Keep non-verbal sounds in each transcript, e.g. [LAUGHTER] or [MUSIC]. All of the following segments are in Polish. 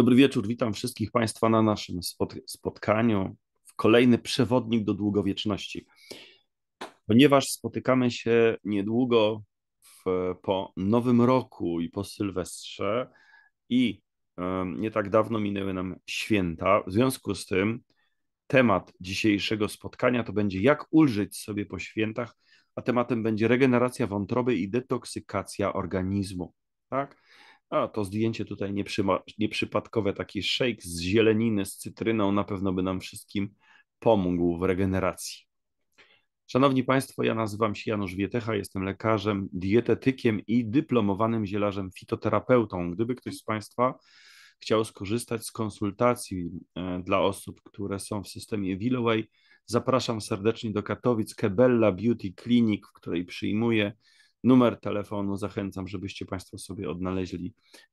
Dobry wieczór, witam wszystkich Państwa na naszym spotkaniu. Kolejny przewodnik do długowieczności. Ponieważ spotykamy się niedługo w, po Nowym Roku i po Sylwestrze, i e, nie tak dawno minęły nam święta, w związku z tym temat dzisiejszego spotkania to będzie jak ulżyć sobie po świętach, a tematem będzie regeneracja wątroby i detoksykacja organizmu. Tak? A to zdjęcie tutaj nieprzypadkowe, taki shake z zieleniny, z cytryną na pewno by nam wszystkim pomógł w regeneracji. Szanowni Państwo, ja nazywam się Janusz Wietecha, jestem lekarzem, dietetykiem i dyplomowanym zielarzem fitoterapeutą. Gdyby ktoś z Państwa chciał skorzystać z konsultacji e, dla osób, które są w systemie Willoway, zapraszam serdecznie do Katowic, Kebella Beauty Clinic, w której przyjmuję Numer telefonu zachęcam, żebyście Państwo sobie odnaleźli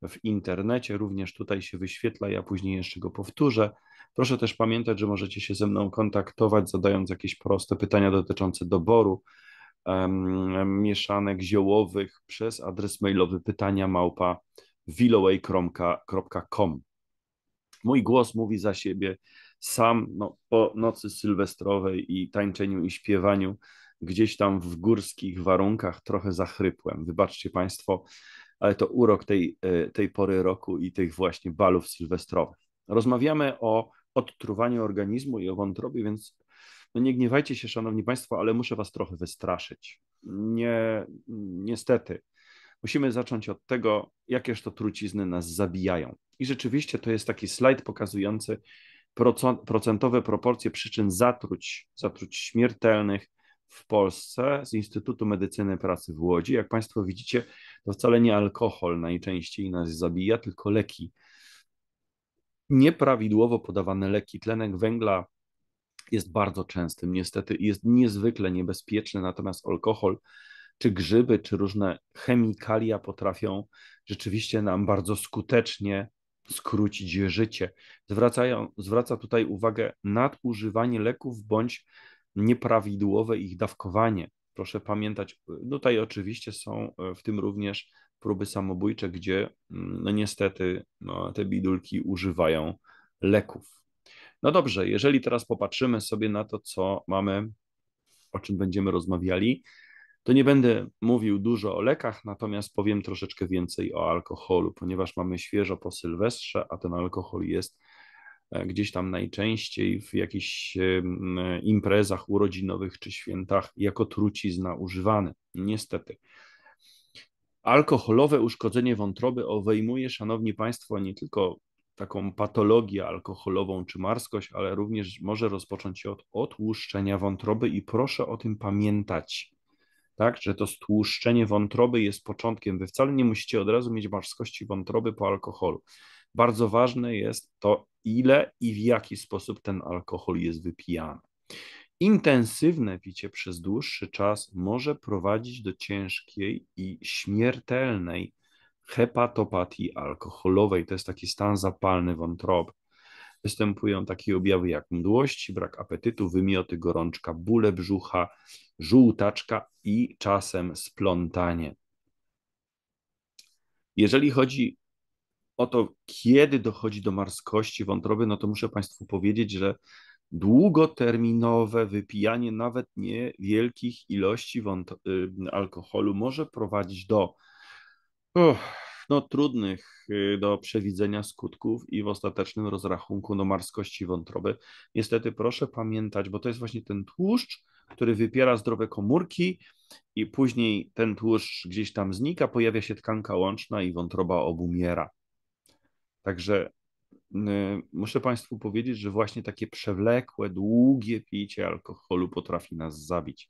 w internecie. Również tutaj się wyświetla, ja później jeszcze go powtórzę. Proszę też pamiętać, że możecie się ze mną kontaktować, zadając jakieś proste pytania dotyczące doboru um, mieszanek ziołowych przez adres mailowy pytania małpa wiloway.com. Mój głos mówi za siebie sam no, po nocy sylwestrowej i tańczeniu i śpiewaniu gdzieś tam w górskich warunkach trochę zachrypłem. Wybaczcie Państwo, ale to urok tej, e, tej pory roku i tych właśnie balów sylwestrowych. Rozmawiamy o odtruwaniu organizmu i o wątrobie, więc no nie gniewajcie się, Szanowni Państwo, ale muszę Was trochę wystraszyć. Nie, niestety, musimy zacząć od tego, jakież to trucizny nas zabijają. I rzeczywiście to jest taki slajd pokazujący procentowe proporcje przyczyn zatruć, zatruć śmiertelnych w Polsce z Instytutu Medycyny Pracy w Łodzi. Jak Państwo widzicie, to wcale nie alkohol najczęściej nas zabija, tylko leki. Nieprawidłowo podawane leki, tlenek węgla jest bardzo częstym, niestety jest niezwykle niebezpieczny, natomiast alkohol czy grzyby, czy różne chemikalia potrafią rzeczywiście nam bardzo skutecznie skrócić życie. Zwracają, zwraca tutaj uwagę nadużywanie leków bądź nieprawidłowe ich dawkowanie. Proszę pamiętać, y, tutaj oczywiście są y, w tym również próby samobójcze, gdzie mm, no niestety no, te bidulki używają leków. No dobrze, jeżeli teraz popatrzymy sobie na to, co mamy, o czym będziemy rozmawiali, to nie będę mówił dużo o lekach, natomiast powiem troszeczkę więcej o alkoholu, ponieważ mamy świeżo po Sylwestrze, a ten alkohol jest E, gdzieś tam najczęściej w jakichś e, imprezach urodzinowych czy świętach jako trucizna używany, niestety. Alkoholowe uszkodzenie wątroby obejmuje, szanowni państwo, nie tylko taką patologię alkoholową czy marskość, ale również może rozpocząć się od otłuszczenia wątroby i proszę o tym pamiętać. Tak, że to stłuszczenie wątroby jest początkiem. Wy wcale nie musicie od razu mieć marskości wątroby po alkoholu bardzo ważne jest to, ile i w jaki sposób ten alkohol jest wypijany. Intensywne picie przez dłuższy czas może prowadzić do ciężkiej i śmiertelnej hepatopatii alkoholowej. To jest taki stan zapalny wątroby. Występują takie objawy jak mdłości, brak apetytu, wymioty, gorączka, bóle brzucha, żółtaczka i czasem splątanie. Jeżeli chodzi o to, kiedy dochodzi do marskości wątroby, no to muszę Państwu powiedzieć, że długoterminowe wypijanie nawet niewielkich ilości y, alkoholu może prowadzić do uch, no, trudnych y, do przewidzenia skutków i w ostatecznym rozrachunku do no, marskości wątroby. Niestety proszę pamiętać, bo to jest właśnie ten tłuszcz, który wypiera zdrowe komórki i później ten tłuszcz gdzieś tam znika, pojawia się tkanka łączna i wątroba obumiera. Także y, muszę Państwu powiedzieć, że właśnie takie przewlekłe, długie picie alkoholu potrafi nas zabić.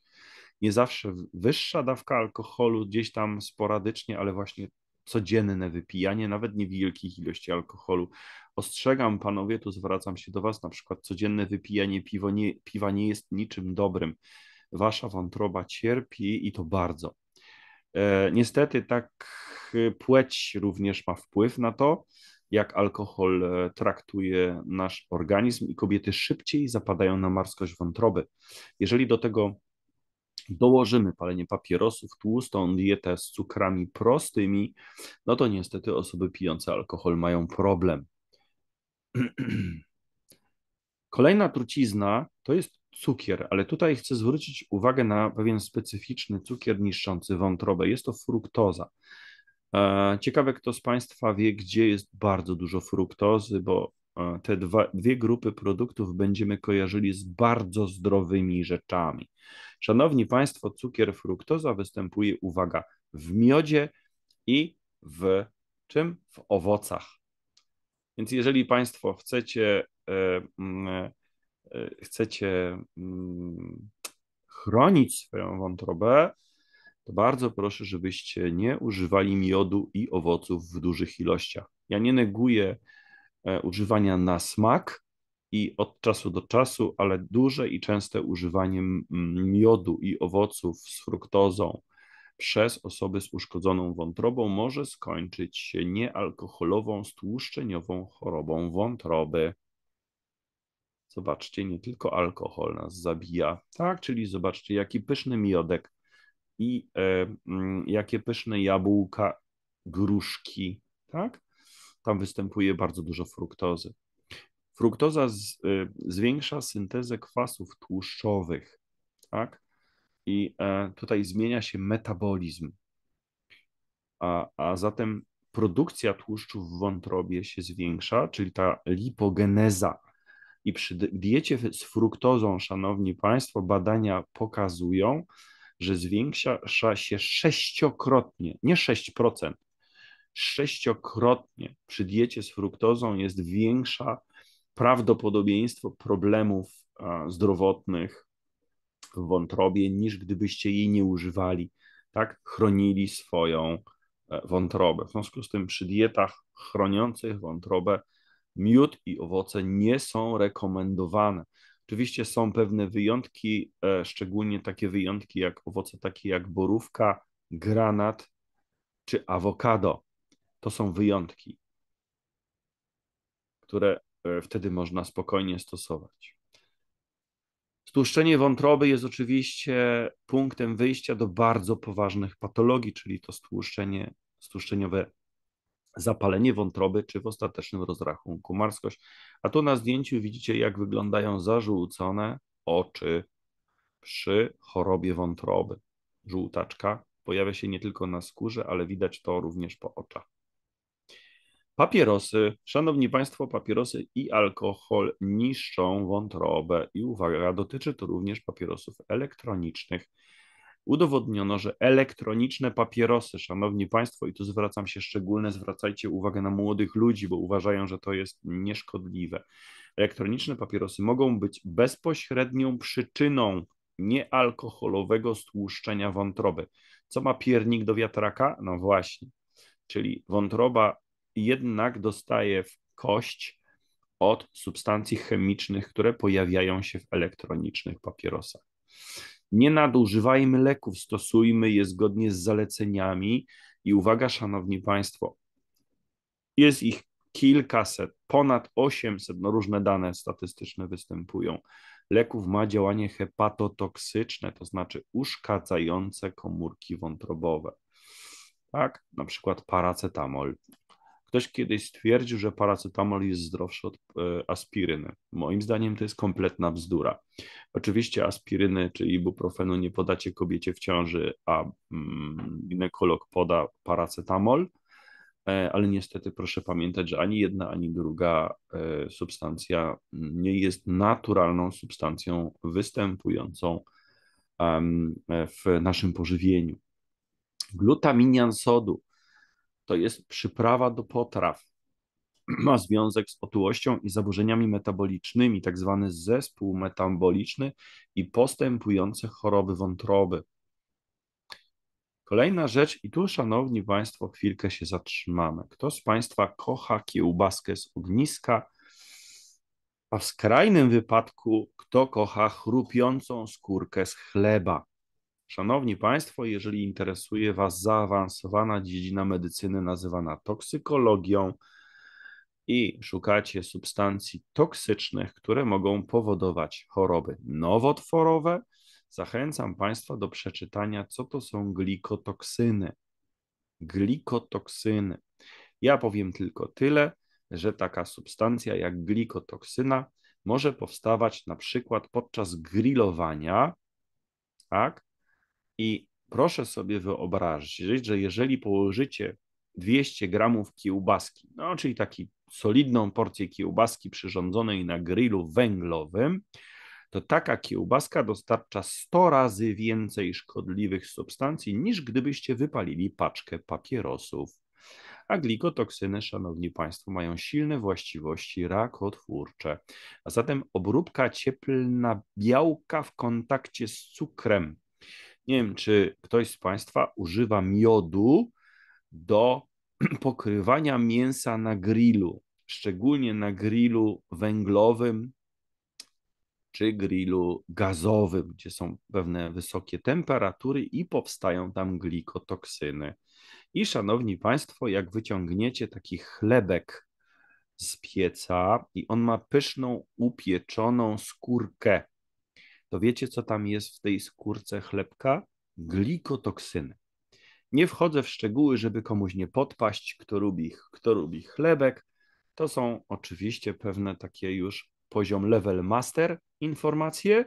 Nie zawsze wyższa dawka alkoholu, gdzieś tam sporadycznie, ale właśnie codzienne wypijanie, nawet niewielkich ilości alkoholu. Ostrzegam panowie, tu zwracam się do was, na przykład codzienne wypijanie piwo nie, piwa nie jest niczym dobrym. Wasza wątroba cierpi i to bardzo. E, niestety tak y, płeć również ma wpływ na to jak alkohol e, traktuje nasz organizm i kobiety szybciej zapadają na marskość wątroby. Jeżeli do tego dołożymy palenie papierosów, tłustą dietę z cukrami prostymi, no to niestety osoby pijące alkohol mają problem. [CLEARS THROAT] Kolejna trucizna to jest cukier, ale tutaj chcę zwrócić uwagę na pewien specyficzny cukier niszczący wątrobę. Jest to fruktoza. E, ciekawe, kto z Państwa wie, gdzie jest bardzo dużo fruktozy, bo e, te dwa, dwie grupy produktów będziemy kojarzyli z bardzo zdrowymi rzeczami. Szanowni Państwo, cukier fruktoza występuje, uwaga, w miodzie i w czym? W owocach. Więc jeżeli Państwo chcecie, e, mm, chcecie mm, chronić swoją wątrobę, to bardzo proszę, żebyście nie używali miodu i owoców w dużych ilościach. Ja nie neguję e, używania na smak i od czasu do czasu, ale duże i częste używanie miodu i owoców z fruktozą przez osoby z uszkodzoną wątrobą może skończyć się niealkoholową, stłuszczeniową chorobą wątroby. Zobaczcie, nie tylko alkohol nas zabija, tak? Czyli zobaczcie, jaki pyszny miodek i e, mm, jakie pyszne jabłka, gruszki, tak? Tam występuje bardzo dużo fruktozy. Fruktoza z, e, zwiększa syntezę kwasów tłuszczowych, tak? I e, tutaj zmienia się metabolizm. A, a zatem produkcja tłuszczu w wątrobie się zwiększa, czyli ta lipogeneza. I przy diecie z fruktozą, szanowni państwo, badania pokazują, że zwiększa się sześciokrotnie, nie 6%, sześciokrotnie przy diecie z fruktozą jest większa prawdopodobieństwo problemów zdrowotnych w wątrobie niż gdybyście jej nie używali, tak? Chronili swoją e, wątrobę. W związku z tym przy dietach chroniących wątrobę miód i owoce nie są rekomendowane. Oczywiście są pewne wyjątki, e, szczególnie takie wyjątki jak owoce takie jak borówka, granat czy awokado. To są wyjątki, które e, wtedy można spokojnie stosować. Stłuszczenie wątroby jest oczywiście punktem wyjścia do bardzo poważnych patologii, czyli to stłuszczenie, stłuszczeniowe zapalenie wątroby, czy w ostatecznym rozrachunku marskość. A tu na zdjęciu widzicie, jak wyglądają zarzucone oczy przy chorobie wątroby. Żółtaczka pojawia się nie tylko na skórze, ale widać to również po oczach. Papierosy, szanowni Państwo, papierosy i alkohol niszczą wątrobę i uwaga, dotyczy to również papierosów elektronicznych udowodniono, że elektroniczne papierosy, szanowni państwo, i tu zwracam się szczególnie, zwracajcie uwagę na młodych ludzi, bo uważają, że to jest nieszkodliwe. Elektroniczne papierosy mogą być bezpośrednią przyczyną niealkoholowego stłuszczenia wątroby. Co ma piernik do wiatraka? No właśnie. Czyli wątroba jednak dostaje w kość od substancji chemicznych, które pojawiają się w elektronicznych papierosach nie nadużywajmy leków, stosujmy je zgodnie z zaleceniami. I uwaga, szanowni państwo, jest ich kilkaset, ponad 800, no różne dane statystyczne występują. Leków ma działanie hepatotoksyczne, to znaczy uszkadzające komórki wątrobowe. Tak, na przykład paracetamol Ktoś kiedyś stwierdził, że paracetamol jest zdrowszy od e, aspiryny. Moim zdaniem to jest kompletna bzdura. Oczywiście aspiryny czy ibuprofenu nie podacie kobiecie w ciąży, a mm, ginekolog poda paracetamol, e, ale niestety proszę pamiętać, że ani jedna, ani druga e, substancja nie jest naturalną substancją występującą w naszym pożywieniu. Glutaminian sodu to jest przyprawa do potraw. [CLEARS THROAT] Ma związek z otyłością i zaburzeniami metabolicznymi, tak zwany zespół metaboliczny i postępujące choroby wątroby. Kolejna rzecz, i tu, szanowni Państwo, chwilkę się zatrzymamy. Kto z Państwa kocha kiełbaskę z ogniska? A w skrajnym wypadku, kto kocha chrupiącą skórkę z chleba? Szanowni Państwo, jeżeli interesuje Was zaawansowana dziedzina medycyny nazywana toksykologią i szukacie substancji toksycznych, które mogą powodować choroby nowotworowe, zachęcam Państwa do przeczytania, co to są glikotoksyny. Glikotoksyny. Ja powiem tylko tyle, że taka substancja jak glikotoksyna może powstawać na przykład podczas grillowania, tak? I proszę sobie wyobrazić, że jeżeli położycie 200 gramów kiełbaski, no czyli taki solidną porcję kiełbaski przyrządzonej na grillu węglowym, to taka kiełbaska dostarcza 100 razy więcej szkodliwych substancji niż gdybyście wypalili paczkę papierosów. A glikotoksyny, szanowni państwo, mają silne właściwości rakotwórcze. A zatem obróbka cieplna białka w kontakcie z cukrem nie wiem, czy ktoś z Państwa używa miodu do [CLEARS THROAT] pokrywania mięsa na grillu, szczególnie na grillu węglowym czy grillu gazowym, gdzie są pewne wysokie temperatury i powstają tam glikotoksyny. I szanowni Państwo, jak wyciągniecie taki chlebek z pieca i on ma pyszną, upieczoną skórkę, to wiecie, co tam jest w tej skórce chlebka? Glikotoksyny. Nie wchodzę w szczegóły, żeby komuś nie podpaść, kto lubi, kto lubi chlebek. To są oczywiście pewne takie już poziom level master informacje.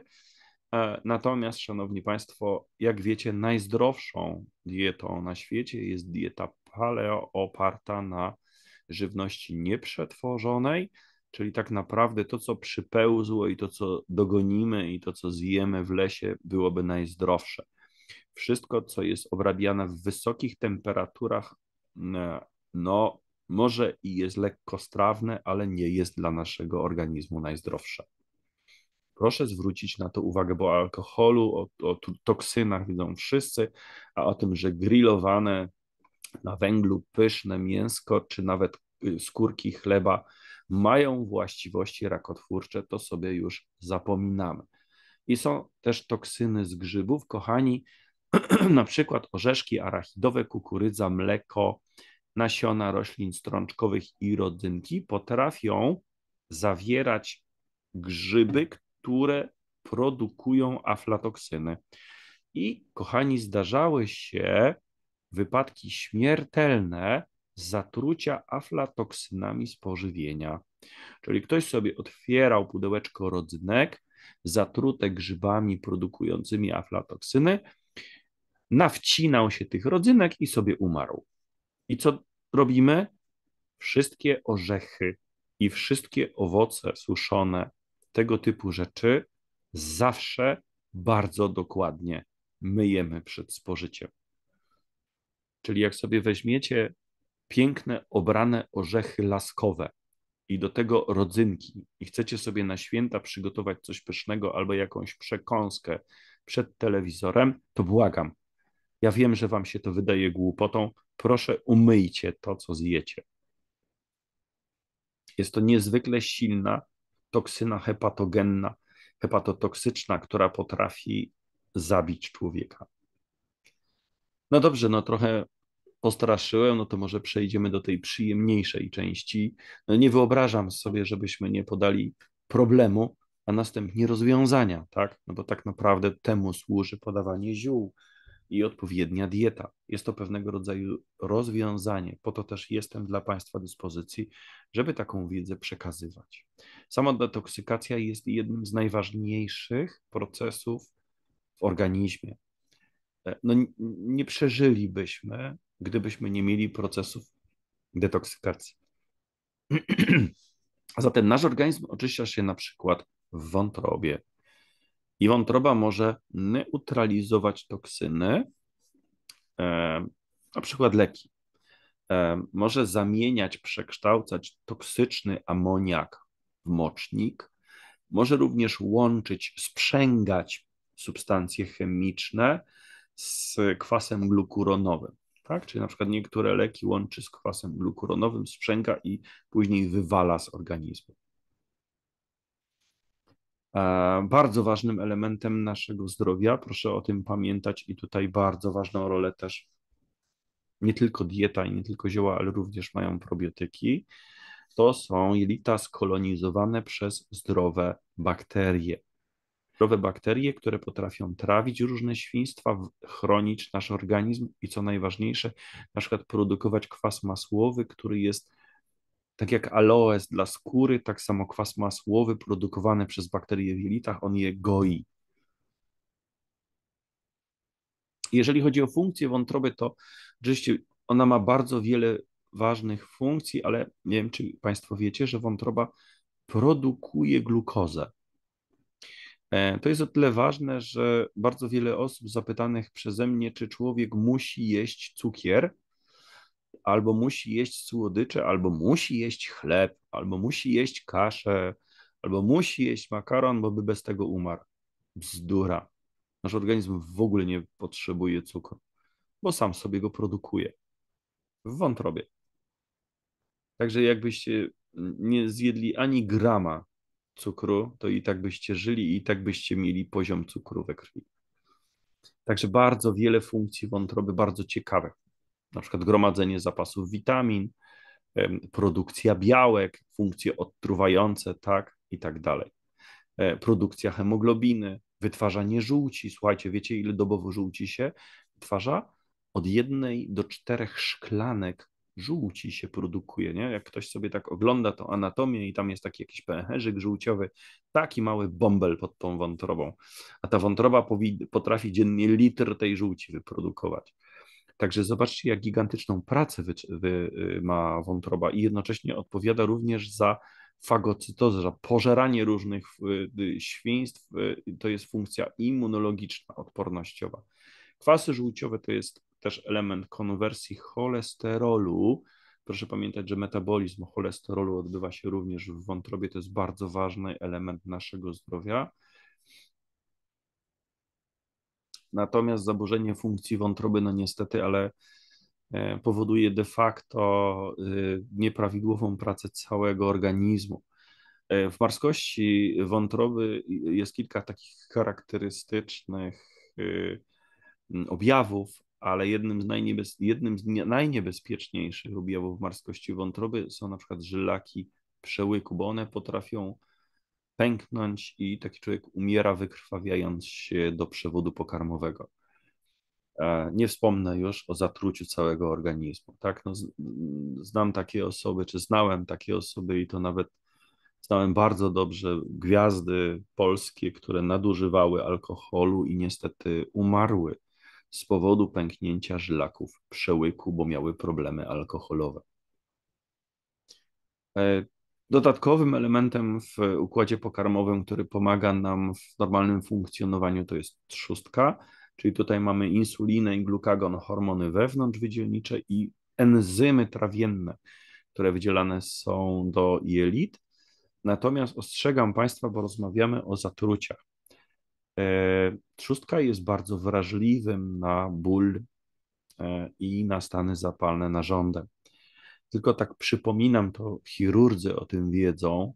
E, natomiast, szanowni państwo, jak wiecie, najzdrowszą dietą na świecie jest dieta paleo oparta na żywności nieprzetworzonej, Czyli tak naprawdę to, co przypełzło i to, co dogonimy i to, co zjemy w lesie, byłoby najzdrowsze. Wszystko, co jest obrabiane w wysokich temperaturach, mm, no może i jest lekkostrawne, ale nie jest dla naszego organizmu najzdrowsze. Proszę zwrócić na to uwagę, bo o alkoholu, o, o toksynach widzą wszyscy, a o tym, że grillowane na węglu pyszne mięsko, czy nawet y, skórki chleba mają właściwości rakotwórcze, to sobie już zapominamy. I są też toksyny z grzybów, kochani, [CLEARS THROAT] na przykład orzeszki arachidowe, kukurydza, mleko, nasiona roślin strączkowych i rodzynki potrafią zawierać grzyby, które produkują aflatoksyny. I kochani, zdarzały się wypadki śmiertelne zatrucia aflatoksynami z pożywienia. Czyli ktoś sobie otwierał pudełeczko rodzynek zatrute grzybami produkującymi aflatoksyny, nawcinał się tych rodzynek i sobie umarł. I co robimy? Wszystkie orzechy i wszystkie owoce suszone, tego typu rzeczy, zawsze bardzo dokładnie myjemy przed spożyciem. Czyli jak sobie weźmiecie piękne obrane orzechy laskowe i do tego rodzynki i chcecie sobie na święta przygotować coś pysznego albo jakąś przekąskę przed telewizorem, to błagam. Ja wiem, że wam się to wydaje głupotą. Proszę umyjcie to, co zjecie. Jest to niezwykle silna toksyna hepatogenna, hepatotoksyczna, która potrafi zabić człowieka. No dobrze, no trochę postraszyłem, no to może przejdziemy do tej przyjemniejszej części. No nie wyobrażam sobie, żebyśmy nie podali problemu, a następnie rozwiązania, tak? No bo tak naprawdę temu służy podawanie ziół i odpowiednia dieta. Jest to pewnego rodzaju rozwiązanie. Po to też jestem dla Państwa dyspozycji, żeby taką wiedzę przekazywać. Sama detoksykacja jest jednym z najważniejszych procesów w organizmie. E, no, nie przeżylibyśmy gdybyśmy nie mieli procesów detoksykacji. [CLEARS THROAT] A zatem nasz organizm oczyszcza się na przykład w wątrobie. I wątroba może neutralizować toksyny, e, na przykład leki. E, może zamieniać, przekształcać toksyczny amoniak w mocznik. Może również łączyć, sprzęgać substancje chemiczne z kwasem glukuronowym tak? Czyli na przykład niektóre leki łączy z kwasem glukuronowym, sprzęga i później wywala z organizmu. E, bardzo ważnym elementem naszego zdrowia, proszę o tym pamiętać i tutaj bardzo ważną rolę też nie tylko dieta i nie tylko zioła, ale również mają probiotyki, to są jelita skolonizowane przez zdrowe bakterie zdrowe bakterie, które potrafią trawić różne świństwa, chronić nasz organizm i co najważniejsze, na przykład produkować kwas masłowy, który jest tak jak aloes dla skóry, tak samo kwas masłowy produkowany przez bakterie w jelitach, on je goi. Jeżeli chodzi o funkcję wątroby, to oczywiście ona ma bardzo wiele ważnych funkcji, ale nie wiem, czy Państwo wiecie, że wątroba produkuje glukozę. E, to jest o tyle ważne, że bardzo wiele osób zapytanych przeze mnie, czy człowiek musi jeść cukier, albo musi jeść słodycze, albo musi jeść chleb, albo musi jeść kaszę, albo musi jeść makaron, bo by bez tego umarł. Bzdura. Nasz organizm w ogóle nie potrzebuje cukru, bo sam sobie go produkuje w wątrobie. Także jakbyście nie zjedli ani grama cukru, to i tak byście żyli, i tak byście mieli poziom cukru we krwi. Także bardzo wiele funkcji wątroby, bardzo ciekawe. Na przykład gromadzenie zapasów witamin, produkcja białek, funkcje odtruwające, tak i tak dalej. E, produkcja hemoglobiny, wytwarzanie żółci. Słuchajcie, wiecie ile dobowo żółci się wytwarza? Od jednej do czterech szklanek żółci się produkuje, nie? Jak ktoś sobie tak ogląda tą anatomię i tam jest taki jakiś pęcherzyk żółciowy, taki mały bąbel pod tą wątrobą, a ta wątroba potrafi dziennie litr tej żółci wyprodukować. Także zobaczcie, jak gigantyczną pracę wy, wy, ma wątroba i jednocześnie odpowiada również za fagocytozę, za pożeranie różnych y, świństw. Y, to jest funkcja immunologiczna, odpornościowa. Kwasy żółciowe to jest też element konwersji cholesterolu. Proszę pamiętać, że metabolizm cholesterolu odbywa się również w wątrobie. To jest bardzo ważny element naszego zdrowia. Natomiast zaburzenie funkcji wątroby, no niestety, ale e, powoduje de facto e, nieprawidłową pracę całego organizmu. E, w marskości wątroby jest kilka takich charakterystycznych objawów, ale jednym z, najniebez... jednym z najniebezpieczniejszych objawów marskości wątroby są na przykład żylaki przełyku, bo one potrafią pęknąć i taki człowiek umiera wykrwawiając się do przewodu pokarmowego. E, nie wspomnę już o zatruciu całego organizmu. Tak? No, znam takie osoby, czy znałem takie osoby i to nawet znałem bardzo dobrze gwiazdy polskie, które nadużywały alkoholu i niestety umarły z powodu pęknięcia żlaków przełyku, bo miały problemy alkoholowe. E, dodatkowym elementem w układzie pokarmowym, który pomaga nam w normalnym funkcjonowaniu, to jest trzustka, czyli tutaj mamy insulinę i glukagon, hormony wewnątrzwydzielnicze i enzymy trawienne, które wydzielane są do jelit. Natomiast ostrzegam Państwa, bo rozmawiamy o zatruciach. Trzustka e, jest bardzo wrażliwym na ból e, i na stany zapalne narządem. Tylko tak przypominam, to chirurdzy o tym wiedzą,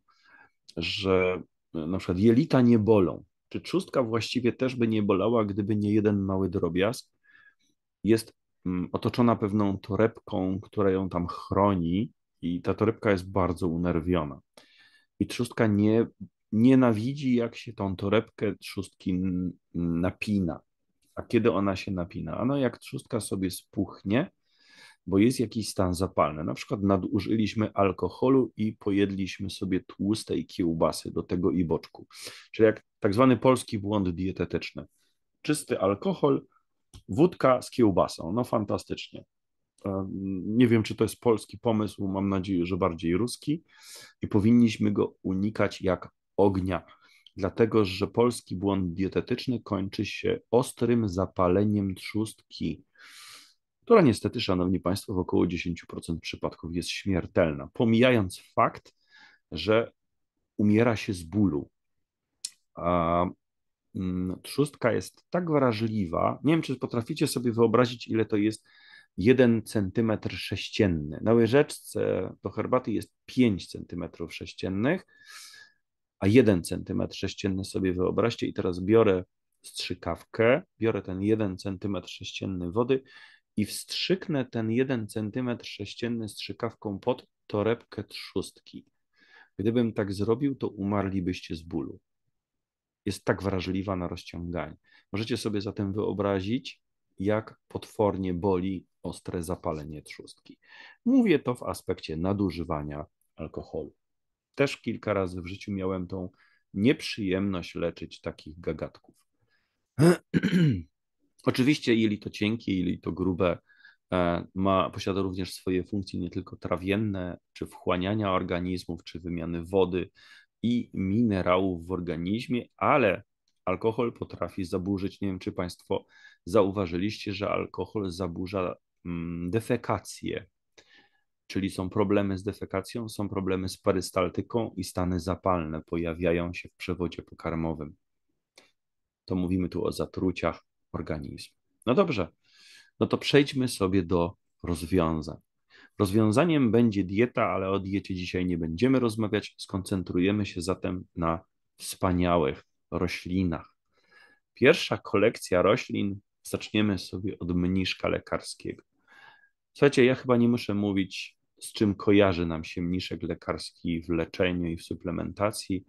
że e, na przykład jelita nie bolą. Czy trzustka właściwie też by nie bolała, gdyby nie jeden mały drobiazg? Jest mm, otoczona pewną torebką, która ją tam chroni, i ta torebka jest bardzo unerwiona. I trzustka nie nienawidzi, jak się tą torebkę trzustki napina. A kiedy ona się napina? Ano, jak trzustka sobie spuchnie, bo jest jakiś stan zapalny. Na przykład nadużyliśmy alkoholu i pojedliśmy sobie tłustej kiełbasy, do tego i boczku. Czyli jak tak zwany polski błąd dietetyczny. Czysty alkohol, wódka z kiełbasą. No fantastycznie. E, nie wiem, czy to jest polski pomysł, mam nadzieję, że bardziej ruski i powinniśmy go unikać jak ognia, dlatego że polski błąd dietetyczny kończy się ostrym zapaleniem trzustki, która niestety, szanowni państwo, w około 10% przypadków jest śmiertelna, pomijając fakt, że umiera się z bólu. A mm, trzustka jest tak wrażliwa, nie wiem, czy potraficie sobie wyobrazić, ile to jest 1 cm sześcienny. Na łyżeczce do herbaty jest 5 cm sześciennych a 1 cm sześcienny sobie wyobraźcie i teraz biorę strzykawkę, biorę ten 1 cm sześcienny wody i wstrzyknę ten 1 cm sześcienny strzykawką pod torebkę trzustki. Gdybym tak zrobił, to umarlibyście z bólu. Jest tak wrażliwa na rozciąganie. Możecie sobie zatem wyobrazić, jak potwornie boli ostre zapalenie trzustki. Mówię to w aspekcie nadużywania alkoholu też kilka razy w życiu miałem tą nieprzyjemność leczyć takich gagatków. [CLEARS THROAT] Oczywiście, ili to cienkie, ili to grube, e, ma, posiada również swoje funkcje nie tylko trawienne, czy wchłaniania organizmów, czy wymiany wody i minerałów w organizmie, ale alkohol potrafi zaburzyć. Nie wiem, czy Państwo zauważyliście, że alkohol zaburza mm, defekację czyli są problemy z defekacją, są problemy z parystaltyką i stany zapalne pojawiają się w przewodzie pokarmowym. To mówimy tu o zatruciach organizmu. No dobrze, no to przejdźmy sobie do rozwiązań. Rozwiązaniem będzie dieta, ale o diecie dzisiaj nie będziemy rozmawiać. Skoncentrujemy się zatem na wspaniałych roślinach. Pierwsza kolekcja roślin zaczniemy sobie od mniszka lekarskiego. Słuchajcie, ja chyba nie muszę mówić, z czym kojarzy nam się mniszek lekarski w leczeniu i w suplementacji.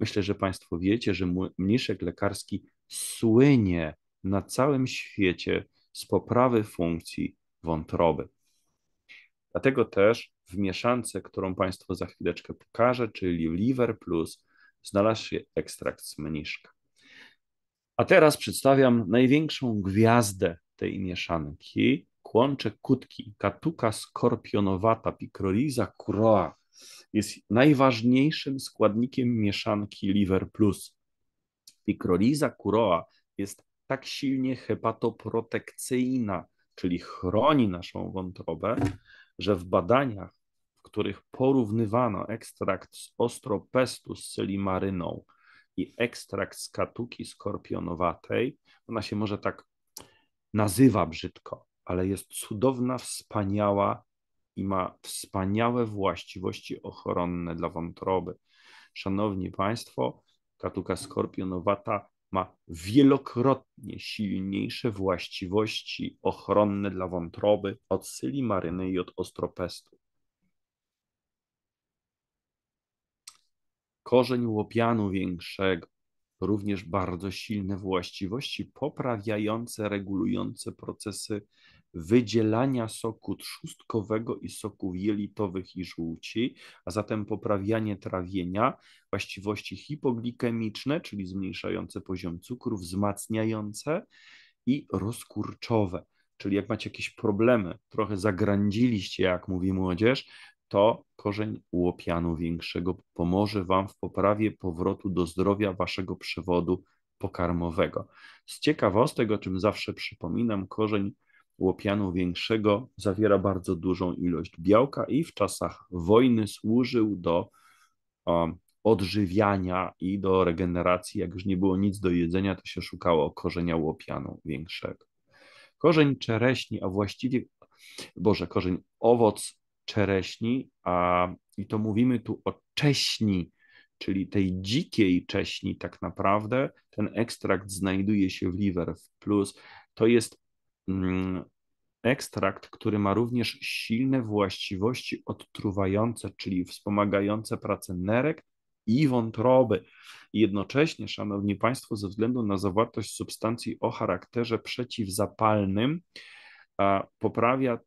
Myślę, że Państwo wiecie, że mniszek lekarski słynie na całym świecie z poprawy funkcji wątroby. Dlatego też w mieszance, którą Państwu za chwileczkę pokażę, czyli Liver Plus, znalazł się ekstrakt z mniszka. A teraz przedstawiam największą gwiazdę tej mieszanki, kłącze kutki, katuka skorpionowata, pikroliza kuroa jest najważniejszym składnikiem mieszanki Liver Plus. Pikroliza kuroa jest tak silnie hepatoprotekcyjna, czyli chroni naszą wątrobę, że w badaniach, w których porównywano ekstrakt z ostropestu z selimaryną i ekstrakt z katuki skorpionowatej, ona się może tak nazywa brzydko, ale jest cudowna, wspaniała i ma wspaniałe właściwości ochronne dla wątroby. Szanowni Państwo, katuka skorpionowata ma wielokrotnie silniejsze właściwości ochronne dla wątroby od syli maryny i od ostropestu. Korzeń łopianu większego również bardzo silne właściwości poprawiające, regulujące procesy wydzielania soku trzustkowego i soków jelitowych i żółci, a zatem poprawianie trawienia, właściwości hipoglikemiczne, czyli zmniejszające poziom cukru, wzmacniające i rozkurczowe. Czyli jak macie jakieś problemy, trochę zagrandziliście, jak mówi młodzież, to korzeń łopianu większego pomoże Wam w poprawie powrotu do zdrowia Waszego przewodu pokarmowego. Z ciekawostek, o czym zawsze przypominam, korzeń łopianu większego zawiera bardzo dużą ilość białka i w czasach wojny służył do um, odżywiania i do regeneracji. Jak już nie było nic do jedzenia, to się szukało korzenia łopianu większego. Korzeń czereśni, a właściwie, Boże, korzeń, owoc czereśni, a i to mówimy tu o cześni, czyli tej dzikiej cześni tak naprawdę. Ten ekstrakt znajduje się w liver plus. To jest Mm, ekstrakt, który ma również silne właściwości odtruwające, czyli wspomagające pracę nerek i wątroby. Jednocześnie, Szanowni Państwo, ze względu na zawartość substancji o charakterze przeciwzapalnym, poprawia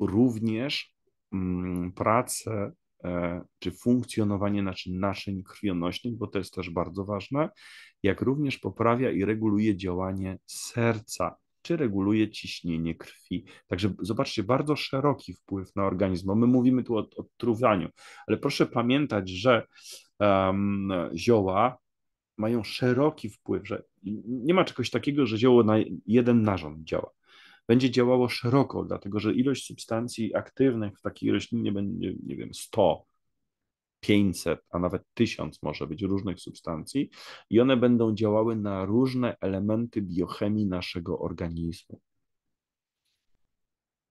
również mm, pracę e, czy funkcjonowanie naczyń, naczyń krwionośnych, bo to jest też bardzo ważne, jak również poprawia i reguluje działanie serca czy reguluje ciśnienie krwi. Także zobaczcie, bardzo szeroki wpływ na organizm, bo my mówimy tu o odtruwaniu, ale proszę pamiętać, że um, zioła mają szeroki wpływ, że nie ma czegoś takiego, że zioło na jeden narząd działa. Będzie działało szeroko, dlatego że ilość substancji aktywnych w takiej roślinie będzie, nie wiem, 100, 500, a nawet 1000 może być różnych substancji i one będą działały na różne elementy biochemii naszego organizmu.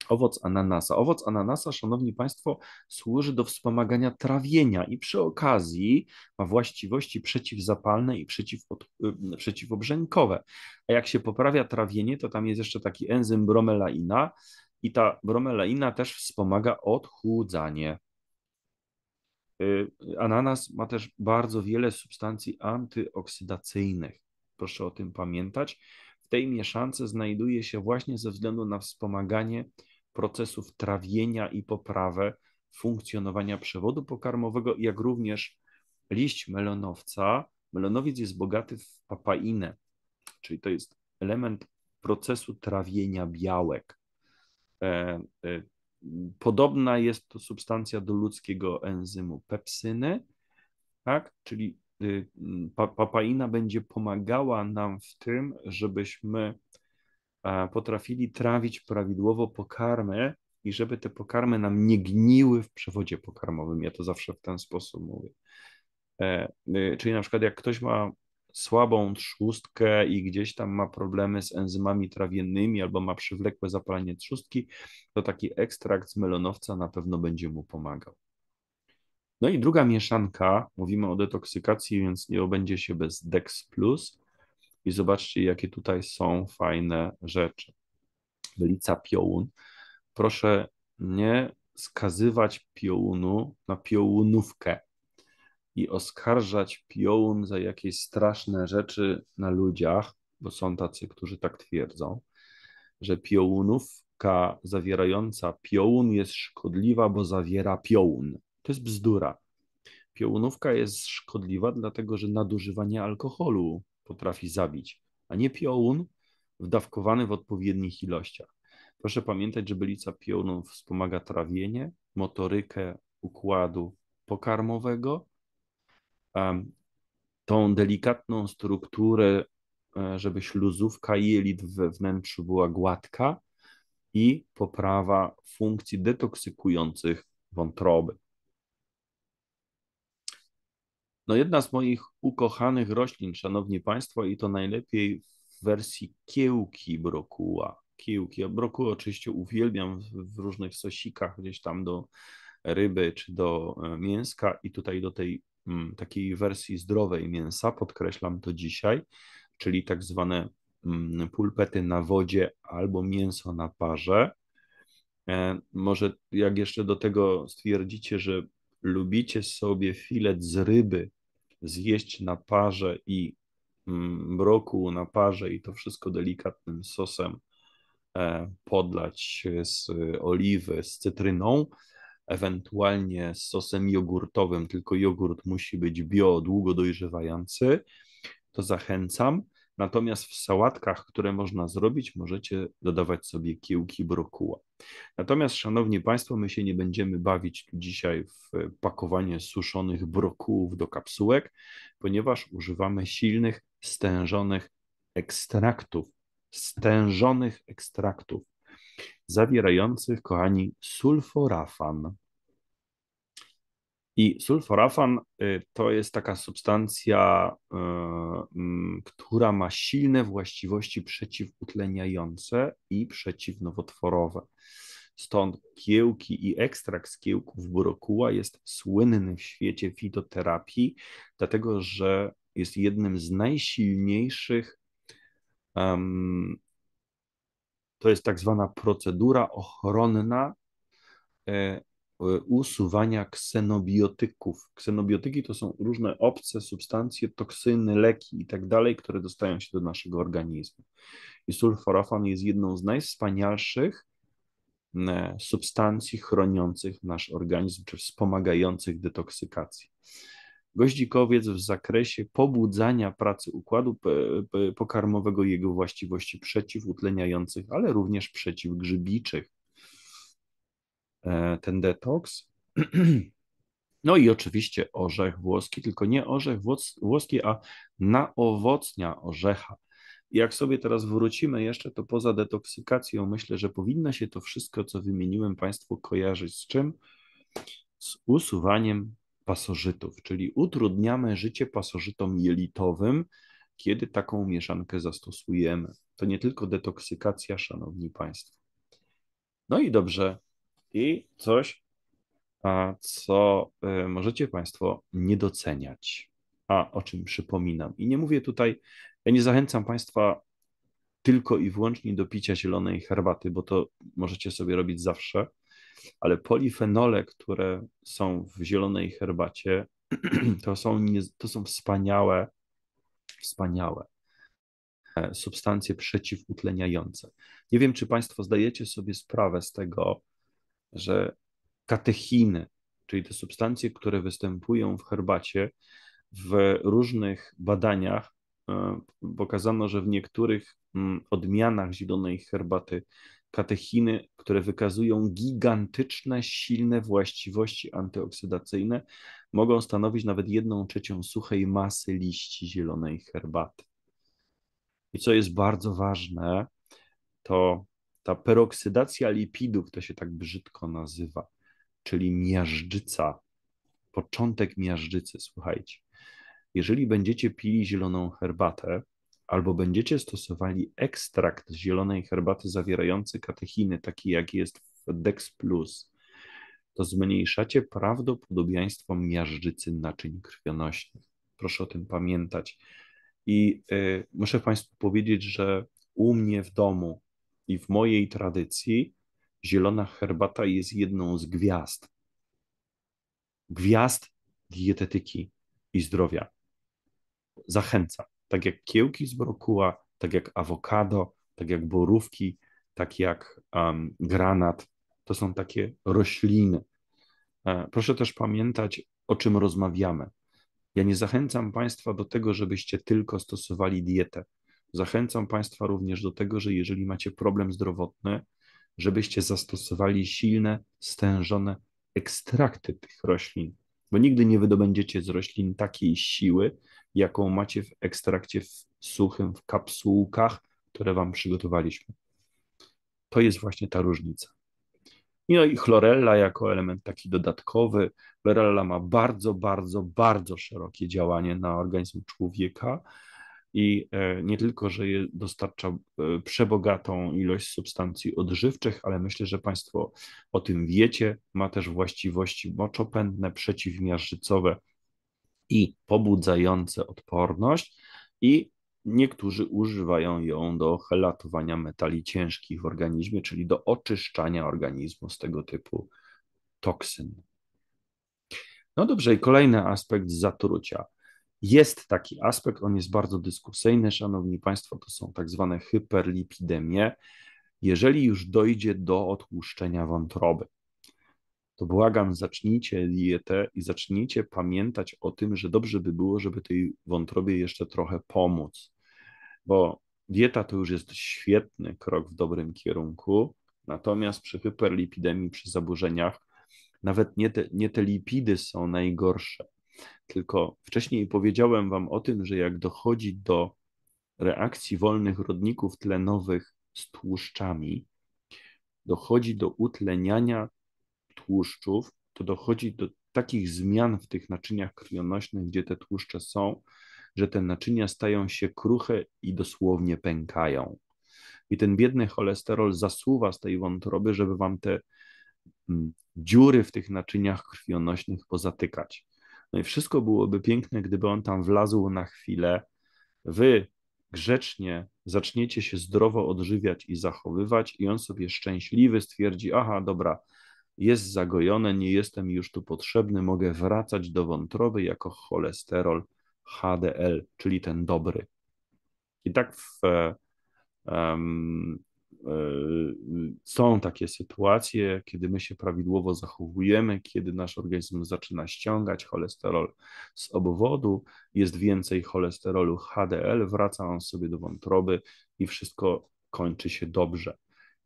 Owoc ananasa. Owoc ananasa, szanowni państwo, służy do wspomagania trawienia i przy okazji ma właściwości przeciwzapalne i przeciw, y, przeciwobrzękowe. A jak się poprawia trawienie, to tam jest jeszcze taki enzym bromelaina i ta bromelaina też wspomaga odchudzanie. Y, ananas ma też bardzo wiele substancji antyoksydacyjnych. Proszę o tym pamiętać. W tej mieszance znajduje się właśnie ze względu na wspomaganie procesów trawienia i poprawę funkcjonowania przewodu pokarmowego, jak również liść melonowca. Melonowiec jest bogaty w papainę, czyli to jest element procesu trawienia białek. E, e, Podobna jest to substancja do ludzkiego enzymu pepsyny, tak? czyli y, papaina będzie pomagała nam w tym, żebyśmy potrafili trawić prawidłowo pokarmy i żeby te pokarmy nam nie gniły w przewodzie pokarmowym. Ja to zawsze w ten sposób mówię. E, y, czyli na przykład jak ktoś ma słabą trzustkę i gdzieś tam ma problemy z enzymami trawiennymi albo ma przywlekłe zapalenie trzustki, to taki ekstrakt z melonowca na pewno będzie mu pomagał. No i druga mieszanka, mówimy o detoksykacji, więc nie obędzie się bez Dex Plus. I zobaczcie, jakie tutaj są fajne rzeczy. Lica piołun. Proszę nie skazywać piołunu na piołunówkę i oskarżać piołun za jakieś straszne rzeczy na ludziach, bo są tacy, którzy tak twierdzą, że piołunówka zawierająca piołun jest szkodliwa, bo zawiera piołun. To jest bzdura. Piołunówka jest szkodliwa, dlatego że nadużywanie alkoholu potrafi zabić, a nie piołun wdawkowany w odpowiednich ilościach. Proszę pamiętać, że bylica piołunów wspomaga trawienie, motorykę układu pokarmowego, tą delikatną strukturę, e, żeby śluzówka jelit we wnętrzu była gładka i poprawa funkcji detoksykujących wątroby. No jedna z moich ukochanych roślin, szanowni państwo, i to najlepiej w wersji kiełki brokuła. Kiełki, brokuły oczywiście uwielbiam w różnych sosikach, gdzieś tam do ryby czy do e, mięska i tutaj do tej Mm, takiej wersji zdrowej mięsa, podkreślam to dzisiaj, czyli tak zwane mm, pulpety na wodzie albo mięso na parze. E, może jak jeszcze do tego stwierdzicie, że lubicie sobie filet z ryby zjeść na parze i brokuł mm, na parze i to wszystko delikatnym sosem e, podlać z oliwy, z cytryną, ewentualnie z sosem jogurtowym, tylko jogurt musi być bio, długo dojrzewający, to zachęcam. Natomiast w sałatkach, które można zrobić, możecie dodawać sobie kiełki brokuła. Natomiast, szanowni państwo, my się nie będziemy bawić tu dzisiaj w pakowanie suszonych brokułów do kapsułek, ponieważ używamy silnych, stężonych ekstraktów. Stężonych ekstraktów zawierających, kochani, sulforafan. I sulforafan y, to jest taka substancja, y, mm, która ma silne właściwości przeciwutleniające i przeciwnowotworowe. Stąd kiełki i ekstrakt z kiełków brokuła jest słynny w świecie fitoterapii, dlatego że jest jednym z najsilniejszych um, to jest tak zwana procedura ochronna e, e, usuwania ksenobiotyków. Ksenobiotyki to są różne obce substancje, toksyny, leki i tak dalej, które dostają się do naszego organizmu. I sulforafan jest jedną z najwspanialszych mm, e, substancji chroniących nasz organizm czy wspomagających detoksykację goździkowiec w zakresie pobudzania pracy układu pokarmowego, jego właściwości przeciwutleniających, ale również przeciwgrzybiczych. E, ten detoks. [CLEARS THROAT] No i oczywiście orzech włoski, tylko nie orzech włoski, a naowocnia orzecha. Jak sobie teraz wrócimy jeszcze, to poza detoksykacją myślę, że powinno się to wszystko, co wymieniłem Państwu, kojarzyć z czym? Z usuwaniem pasożytów, czyli utrudniamy życie pasożytom jelitowym, kiedy taką mieszankę zastosujemy. To nie tylko detoksykacja, szanowni państwo. No i dobrze. I coś, co e, możecie państwo nie doceniać, a o czym przypominam. I nie mówię tutaj, ja nie zachęcam państwa tylko i wyłącznie do picia zielonej herbaty, bo to możecie sobie robić zawsze ale polifenole, które są w zielonej herbacie, [CLEARS THROAT] to są, nie, to są wspaniałe, wspaniałe e, substancje przeciwutleniające. Nie wiem, czy Państwo zdajecie sobie sprawę z tego, że katechiny, czyli te substancje, które występują w herbacie, w różnych badaniach e, pokazano, że w niektórych mm, odmianach zielonej herbaty katechiny, które wykazują gigantyczne, silne właściwości antyoksydacyjne, mogą stanowić nawet jedną trzecią suchej masy liści zielonej herbaty. I co jest bardzo ważne, to ta peroksydacja lipidów, to się tak brzydko nazywa, czyli miażdżyca, początek miażdżycy, słuchajcie. Jeżeli będziecie pili zieloną herbatę, albo będziecie stosowali ekstrakt z zielonej herbaty zawierający katechiny, taki jak jest w Dex Plus, to zmniejszacie prawdopodobieństwo miażdżycy naczyń krwionośnych. Proszę o tym pamiętać. I y, muszę Państwu powiedzieć, że u mnie w domu i w mojej tradycji zielona herbata jest jedną z gwiazd. Gwiazd dietetyki i zdrowia. Zachęcam tak jak kiełki z brokuła, tak jak awokado, tak jak borówki, tak jak um, granat. To są takie rośliny. E, proszę też pamiętać, o czym rozmawiamy. Ja nie zachęcam Państwa do tego, żebyście tylko stosowali dietę. Zachęcam Państwa również do tego, że jeżeli macie problem zdrowotny, żebyście zastosowali silne, stężone ekstrakty tych roślin bo nigdy nie wydobędziecie z roślin takiej siły, jaką macie w ekstrakcie w suchym, w kapsułkach, które Wam przygotowaliśmy. To jest właśnie ta różnica. No i chlorella jako element taki dodatkowy. Chlorella ma bardzo, bardzo, bardzo szerokie działanie na organizm człowieka i e, nie tylko, że je dostarcza e, przebogatą ilość substancji odżywczych, ale myślę, że Państwo o tym wiecie. Ma też właściwości moczopędne, przeciwmiażdżycowe i pobudzające odporność. I niektórzy używają ją do helatowania metali ciężkich w organizmie, czyli do oczyszczania organizmu z tego typu toksyn. No dobrze, i kolejny aspekt zatrucia. Jest taki aspekt, on jest bardzo dyskusyjny, szanowni państwo, to są tak zwane hyperlipidemie. Jeżeli już dojdzie do odtłuszczenia wątroby, to błagam, zacznijcie dietę i zacznijcie pamiętać o tym, że dobrze by było, żeby tej wątrobie jeszcze trochę pomóc, bo dieta to już jest świetny krok w dobrym kierunku, natomiast przy hyperlipidemii, przy zaburzeniach, nawet nie te, nie te lipidy są najgorsze. Tylko wcześniej powiedziałem Wam o tym, że jak dochodzi do reakcji wolnych rodników tlenowych z tłuszczami, dochodzi do utleniania tłuszczów, to dochodzi do takich zmian w tych naczyniach krwionośnych, gdzie te tłuszcze są, że te naczynia stają się kruche i dosłownie pękają. I ten biedny cholesterol zasuwa z tej wątroby, żeby wam te mm, dziury w tych naczyniach krwionośnych pozatykać. No i wszystko byłoby piękne, gdyby on tam wlazł na chwilę. Wy grzecznie zaczniecie się zdrowo odżywiać i zachowywać, i on sobie szczęśliwy stwierdzi: Aha, dobra, jest zagojone, nie jestem już tu potrzebny, mogę wracać do wątroby jako cholesterol HDL, czyli ten dobry. I tak w, E, są takie sytuacje, kiedy my się prawidłowo zachowujemy, kiedy nasz organizm zaczyna ściągać cholesterol z obwodu, jest więcej cholesterolu HDL, wraca on sobie do wątroby i wszystko kończy się dobrze.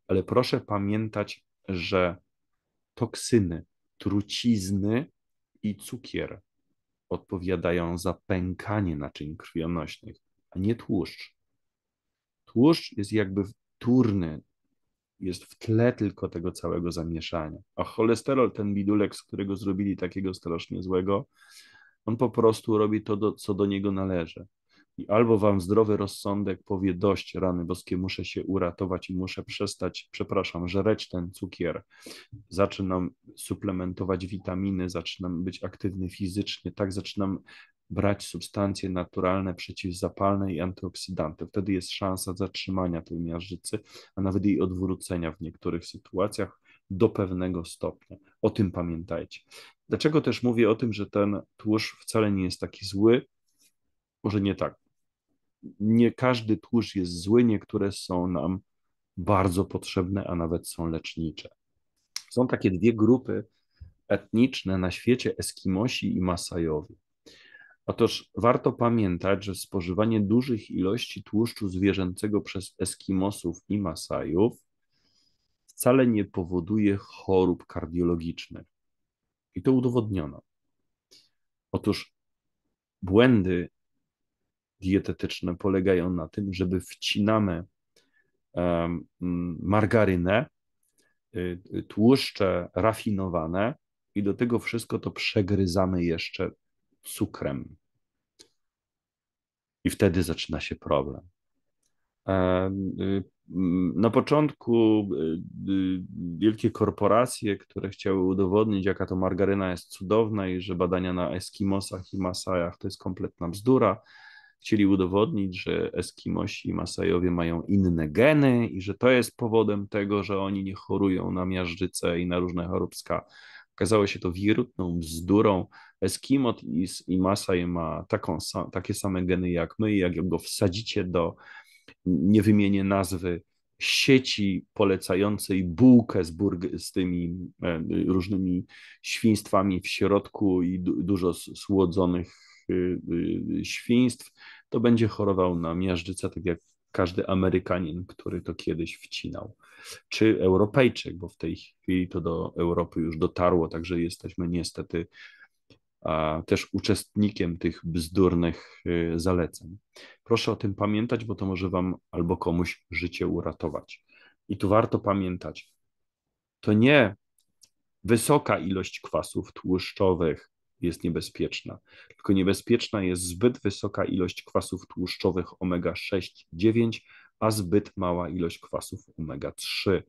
Ale proszę pamiętać, że toksyny, trucizny i cukier odpowiadają za pękanie naczyń krwionośnych, a nie tłuszcz. Tłuszcz jest jakby wtórny, jest w tle tylko tego całego zamieszania. A cholesterol, ten bidulek, z którego zrobili takiego strasznie złego, on po prostu robi to, do, co do niego należy. I albo wam zdrowy rozsądek powie dość, rany boskie, muszę się uratować i muszę przestać, przepraszam, żreć ten cukier. Zaczynam suplementować witaminy, zaczynam być aktywny fizycznie, tak zaczynam brać substancje naturalne przeciwzapalne i antyoksydanty. Wtedy jest szansa zatrzymania tej miażdżycy, a nawet jej odwrócenia w niektórych sytuacjach do pewnego stopnia. O tym pamiętajcie. Dlaczego też mówię o tym, że ten tłuszcz wcale nie jest taki zły? Może nie tak. Nie każdy tłuszcz jest zły, niektóre są nam bardzo potrzebne, a nawet są lecznicze. Są takie dwie grupy etniczne na świecie Eskimosi i Masajowie. Otóż warto pamiętać, że spożywanie dużych ilości tłuszczu zwierzęcego przez Eskimosów i Masajów wcale nie powoduje chorób kardiologicznych. I to udowodniono. Otóż błędy dietetyczne polegają na tym, żeby wcinamy margarynę, y, y, tłuszcze rafinowane i do tego wszystko to przegryzamy jeszcze cukrem. I wtedy zaczyna się problem. Y, na początku y, y, wielkie korporacje, które chciały udowodnić, jaka to margaryna jest cudowna i że badania na Eskimosach i Masajach to jest kompletna bzdura, chcieli udowodnić, że Eskimosi i Masajowie mają inne geny i że to jest powodem tego, że oni nie chorują na miażdżyce i na różne chorobska. Okazało się to wirutną bzdurą. Eskimot i, i Masaj ma taką, takie same geny jak my jak go wsadzicie do, nie wymienię nazwy, sieci polecającej bułkę z, burg- z tymi e, różnymi świństwami w środku i du dużo słodzonych y, y, świństw, to będzie chorował na miażdżyca, tak jak każdy Amerykanin, który to kiedyś wcinał, czy Europejczyk, bo w tej chwili to do Europy już dotarło, także jesteśmy niestety a, też uczestnikiem tych bzdurnych y, zaleceń. Proszę o tym pamiętać, bo to może Wam albo komuś życie uratować. I tu warto pamiętać, to nie wysoka ilość kwasów tłuszczowych, jest niebezpieczna. Tylko niebezpieczna jest zbyt wysoka ilość kwasów tłuszczowych omega-6 9, a zbyt mała ilość kwasów omega-3.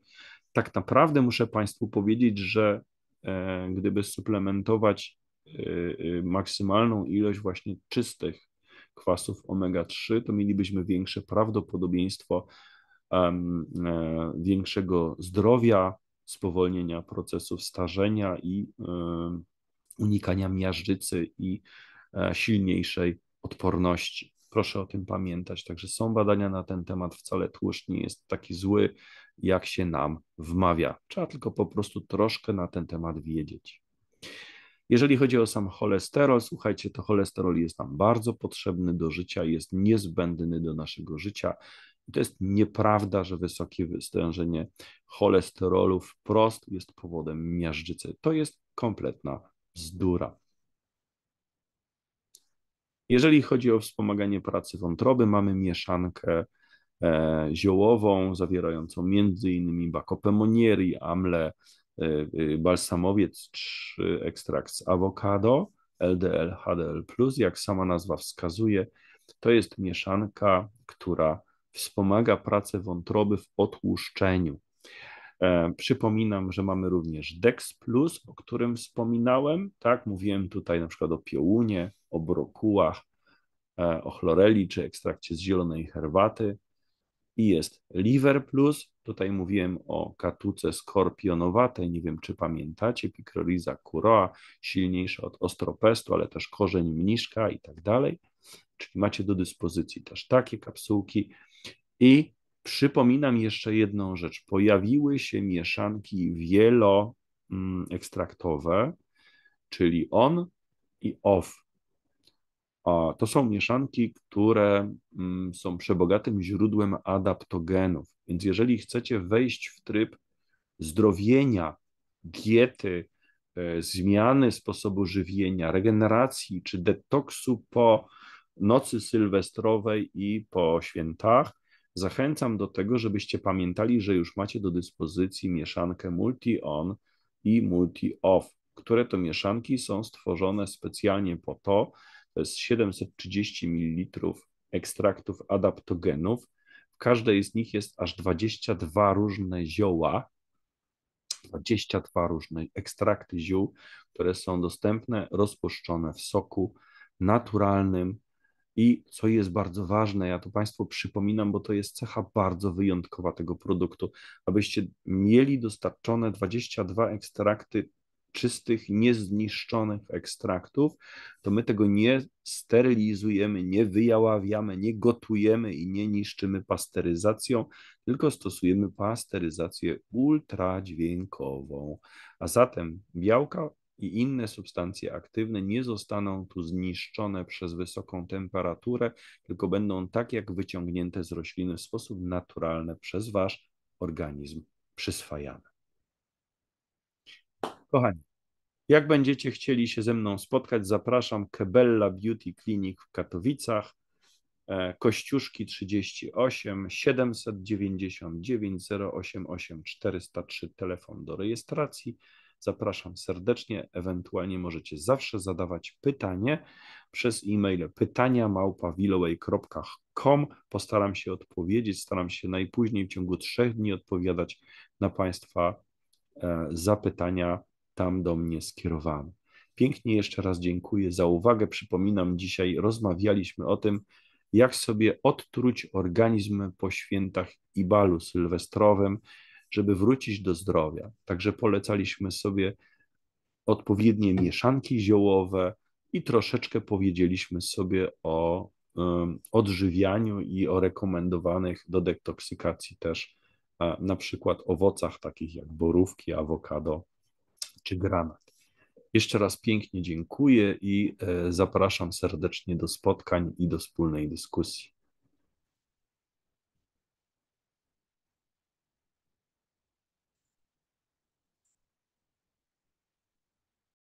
Tak naprawdę muszę Państwu powiedzieć, że e, gdyby suplementować e, e maksymalną ilość właśnie czystych kwasów omega-3, to mielibyśmy większe prawdopodobieństwo e, większego zdrowia, spowolnienia procesów starzenia i unikania miażdżycy i e, silniejszej odporności. Proszę o tym pamiętać. Także są badania na ten temat. Wcale tłuszcz nie jest taki zły, jak się nam wmawia. Trzeba tylko po prostu troszkę na ten temat wiedzieć. Jeżeli chodzi o sam cholesterol, słuchajcie, to cholesterol jest nam bardzo potrzebny do życia, jest niezbędny do naszego życia. to jest nieprawda, że wysokie stężenie cholesterolu wprost jest powodem miażdżycy. To jest kompletna bzdura. Jeżeli chodzi o wspomaganie pracy wątroby, mamy mieszankę e, ziołową zawierającą m.in. bakopę monieri, amle, e, e, balsamowiec, ekstrakt z awokado, LDL, HDL+, jak sama nazwa wskazuje, to jest mieszanka, która wspomaga pracę wątroby w otłuszczeniu. E, przypominam, że mamy również DEX, Plus, o którym wspominałem. Tak, mówiłem tutaj na przykład o piołunie, o brokułach, e, o chloreli czy ekstrakcie z zielonej herbaty. I jest Liver Plus. Tutaj mówiłem o katuce skorpionowatej. Nie wiem, czy pamiętacie. Pikroliza kuroa, silniejsza od ostropestu, ale też korzeń mniszka i tak dalej. Czyli macie do dyspozycji też takie kapsułki. I Przypominam jeszcze jedną rzecz. Pojawiły się mieszanki wieloekstraktowe, mm, czyli on i off. To są mieszanki, które mm, są przebogatym źródłem adaptogenów. Więc jeżeli chcecie wejść w tryb zdrowienia, diety, e, zmiany sposobu żywienia, regeneracji czy detoksu po nocy sylwestrowej i po świętach, Zachęcam do tego, żebyście pamiętali, że już macie do dyspozycji mieszankę multi-on i multi-off, które to mieszanki są stworzone specjalnie po to, to jest 730 ml ekstraktów adaptogenów. W każdej z nich jest aż 22 różne zioła, 22 różne ekstrakty ziół, które są dostępne, rozpuszczone w soku naturalnym, i co jest bardzo ważne, ja to Państwu przypominam, bo to jest cecha bardzo wyjątkowa tego produktu, abyście mieli dostarczone 22 ekstrakty czystych, niezniszczonych ekstraktów, to my tego nie sterylizujemy, nie wyjaławiamy, nie gotujemy i nie niszczymy pasteryzacją, tylko stosujemy pasteryzację ultradźwiękową. A zatem białka i inne substancje aktywne nie zostaną tu zniszczone przez wysoką temperaturę, tylko będą tak jak wyciągnięte z rośliny w sposób naturalny przez wasz organizm przyswajane. Kochani, jak będziecie chcieli się ze mną spotkać, zapraszam Kebella Beauty Clinic w Katowicach. E, Kościuszki 38 799 088 403 telefon do rejestracji. Zapraszam serdecznie. Ewentualnie możecie zawsze zadawać pytanie przez e-mail pytania Postaram się odpowiedzieć, staram się najpóźniej w ciągu trzech dni odpowiadać na Państwa e, zapytania tam do mnie skierowane. Pięknie jeszcze raz dziękuję za uwagę. Przypominam, dzisiaj rozmawialiśmy o tym, jak sobie odtruć organizm po świętach i balu sylwestrowym żeby wrócić do zdrowia. Także polecaliśmy sobie odpowiednie mieszanki ziołowe i troszeczkę powiedzieliśmy sobie o odżywianiu i o rekomendowanych do detoksykacji też e, na przykład owocach takich jak borówki, awokado czy granat. Jeszcze raz pięknie dziękuję i e, zapraszam serdecznie do spotkań i do wspólnej dyskusji.